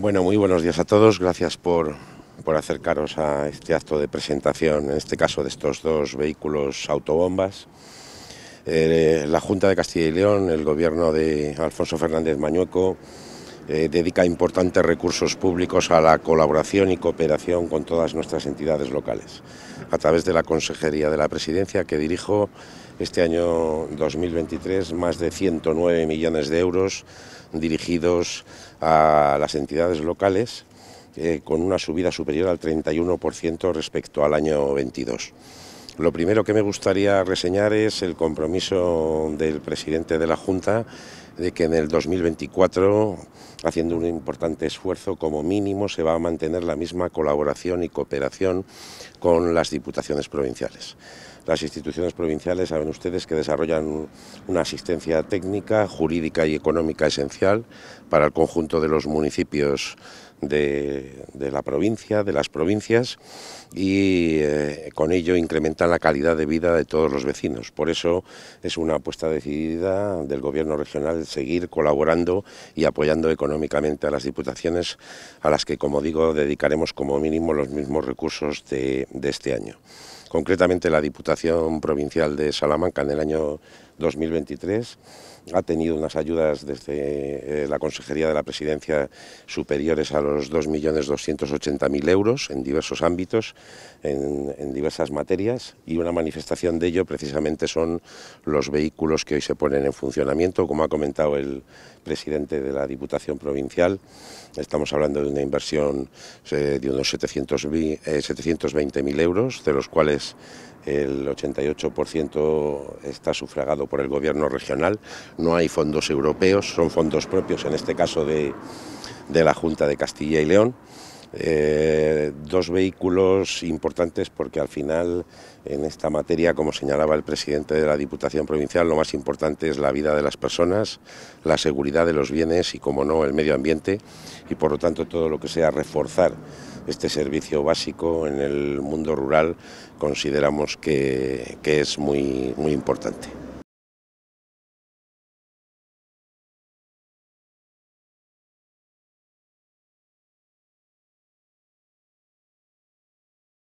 Bueno, muy buenos días a todos. Gracias por, por acercaros a este acto de presentación, en este caso de estos dos vehículos autobombas. Eh, la Junta de Castilla y León, el gobierno de Alfonso Fernández Mañueco, eh, dedica importantes recursos públicos a la colaboración y cooperación con todas nuestras entidades locales, a través de la Consejería de la Presidencia que dirijo este año 2023 más de 109 millones de euros dirigidos a las entidades locales eh, con una subida superior al 31% respecto al año 22. Lo primero que me gustaría reseñar es el compromiso del presidente de la Junta de que en el 2024, haciendo un importante esfuerzo, como mínimo se va a mantener la misma colaboración y cooperación con las diputaciones provinciales. Las instituciones provinciales saben ustedes que desarrollan una asistencia técnica, jurídica y económica esencial para el conjunto de los municipios de, la provincia, de las provincias, y eh, con ello incrementar la calidad de vida de todos los vecinos. Por eso es una apuesta decidida del Gobierno regional seguir colaborando y apoyando económicamente a las diputaciones, a las que, como digo, dedicaremos como mínimo los mismos recursos de, de este año. Concretamente la Diputación Provincial de Salamanca en el año 2023. Ha tenido unas ayudas desde eh, la Consejería de la Presidencia superiores a los 2.280.000 euros en diversos ámbitos, en, diversas materias, y una manifestación de ello precisamente son los vehículos que hoy se ponen en funcionamiento. Como ha comentado el presidente de la Diputación Provincial, estamos hablando de una inversión eh, de unos 720.000 eh, euros, de los cuales el 88% está sufragado por el gobierno regional, no hay fondos europeos, son fondos propios, en este caso de, de la Junta de Castilla y León. Eh, dos vehículos importantes porque al final en esta materia, como señalaba el presidente de la Diputación Provincial, lo más importante es la vida de las personas, la seguridad de los bienes y, como no, el medio ambiente y, por lo tanto, todo lo que sea reforzar este servicio básico en el mundo rural consideramos que, que es muy, muy importante.